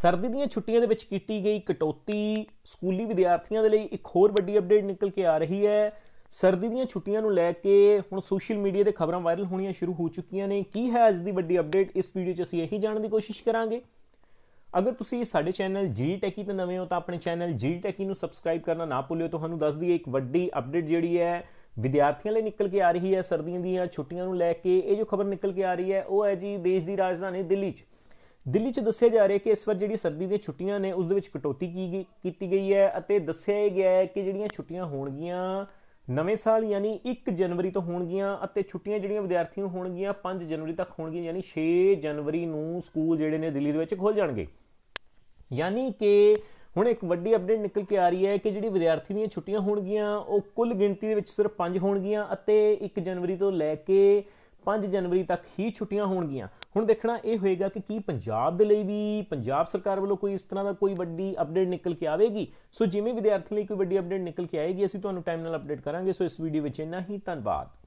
ਸਰਦੀ ਦੀਆਂ ਛੁੱਟੀਆਂ ਦੇ ਵਿੱਚ ਕੀਤੀ ਗਈ ਕਟੌਤੀ ਸਕੂਲੀ ਵਿਦਿਆਰਥੀਆਂ ਦੇ ਲਈ ਇੱਕ ਹੋਰ ਵੱਡੀ ਅਪਡੇਟ ਨਿਕਲ ਕੇ ਆ ਰਹੀ ਹੈ ਸਰਦੀ ਦੀਆਂ ਛੁੱਟੀਆਂ ਨੂੰ ਲੈ ਕੇ ਹੁਣ ਸੋਸ਼ਲ ਮੀਡੀਆ ਤੇ ਖਬਰਾਂ ਵਾਇਰਲ ਹੋਣੀਆਂ ਸ਼ੁਰੂ ਹੋ ਚੁੱਕੀਆਂ ਨੇ ਕੀ ਹੈ ਅੱਜ ਦੀ ਵੱਡੀ ਅਪਡੇਟ ਇਸ ਵੀਡੀਓ 'ਚ ਅਸੀਂ ਇਹੀ ਜਾਣਨ ਦੀ ਕੋਸ਼ਿਸ਼ ਕਰਾਂਗੇ ਅਗਰ ਤੁਸੀਂ ਸਾਡੇ ਚੈਨਲ ਜੀ ਟੈਕੀ ਤੇ ਨਵੇਂ ਹੋ ਤਾਂ ਆਪਣੇ ਚੈਨਲ ਜੀ ਟੈਕੀ ਨੂੰ ਸਬਸਕ੍ਰਾਈਬ ਕਰਨਾ ਨਾ ਭੁੱਲਿਓ ਤੁਹਾਨੂੰ ਦੱਸ ਦਈਏ ਇੱਕ ਵੱਡੀ ਅਪਡੇਟ ਜਿਹੜੀ ਹੈ ਵਿਦਿਆਰਥੀਆਂ ਲਈ ਨਿਕਲ ਕੇ ਆ ਰਹੀ ਹੈ ਸਰਦੀਆਂ ਦੀਆਂ ਛੁੱਟੀਆਂ ਨੂੰ ਲੈ ਕੇ ਇਹ ਜੋ ਖਬਰ ਨਿਕਲ ਕੇ ਆ ਰਹੀ ਹੈ ਉਹ ਹੈ ਜੀ ਦੇਸ਼ ਦੀ ਰਾਜਧਾਨੀ ਦਿੱਲੀ 'ਚ ਦਿੱਲੀ 'ਚ ਦੱਸਿਆ ਜਾ ਰਿਹਾ ਕਿ ਇਸ ਵਾਰ ਜਿਹੜੀ ਸਰਦੀ ਦੀਆਂ ਛੁੱਟੀਆਂ ਨੇ ਉਸ ਦੇ ਵਿੱਚ ਕਟੌਤੀ ਕੀਤੀ ਗਈ ਹੈ ਅਤੇ ਦੱਸਿਆ ਗਿਆ ਹੈ ਕਿ ਜਿਹੜੀਆਂ ਛੁੱਟੀਆਂ ਹੋਣਗੀਆਂ ਨਵੇਂ ਸਾਲ ਯਾਨੀ 1 ਜਨਵਰੀ ਤੋਂ ਹੋਣਗੀਆਂ ਅਤੇ ਛੁੱਟੀਆਂ ਜਿਹੜੀਆਂ ਵਿਦਿਆਰਥੀਆਂ ਨੂੰ ਹੋਣਗੀਆਂ 5 ਜਨਵਰੀ ਤੱਕ ਹੋਣਗੀਆਂ ਯਾਨੀ 6 ਜਨਵਰੀ ਨੂੰ ਸਕੂਲ ਜਿਹੜੇ ਨੇ ਦਿੱਲੀ ਦੇ ਵਿੱਚ ਖੁੱਲ ਜਾਣਗੇ ਯਾਨੀ ਕਿ ਹੁਣ ਇੱਕ ਵੱਡੀ ਅਪਡੇਟ ਨਿਕਲ ਕੇ ਆ ਰਹੀ ਹੈ ਕਿ ਜਿਹੜੀ ਵਿਦਿਆਰਥੀ ਦੀਆਂ ਛੁੱਟੀਆਂ ਹੋਣਗੀਆਂ ਉਹ ਕੁੱਲ ਗਿਣਤੀ ਦੇ ਵਿੱਚ ਸਿਰਫ 5 ਹੋਣਗੀਆਂ ਅਤੇ 1 ਜਨਵਰੀ ਤੋਂ ਲੈ ਕੇ 5 ਜਨਵਰੀ ਤੱਕ ਹੀ ਛੁੱਟੀਆਂ ਹੋਣਗੀਆਂ ਹੁਣ ਦੇਖਣਾ ਇਹ ਹੋਏਗਾ ਕਿ ਕੀ ਪੰਜਾਬ ਦੇ ਲਈ ਵੀ ਪੰਜਾਬ ਸਰਕਾਰ ਵੱਲੋਂ ਕੋਈ ਇਸ ਤਰ੍ਹਾਂ ਦਾ ਕੋਈ ਵੱਡੀ ਅਪਡੇਟ ਨਿਕਲ ਕੇ ਆਵੇਗੀ ਸੋ ਜਿਵੇਂ ਵਿਦਿਆਰਥੀ ਲਈ ਕੋਈ ਵੱਡੀ ਅਪਡੇਟ ਨਿਕਲ ਕੇ ਆਏਗੀ ਅਸੀਂ ਤੁਹਾਨੂੰ ਟਾਈਮ ਨਾਲ ਅਪਡੇਟ ਕਰਾਂਗੇ ਸੋ ਇਸ ਵੀਡੀਓ ਵਿੱਚ ਇੰਨਾ ਹੀ ਧੰਨਵਾਦ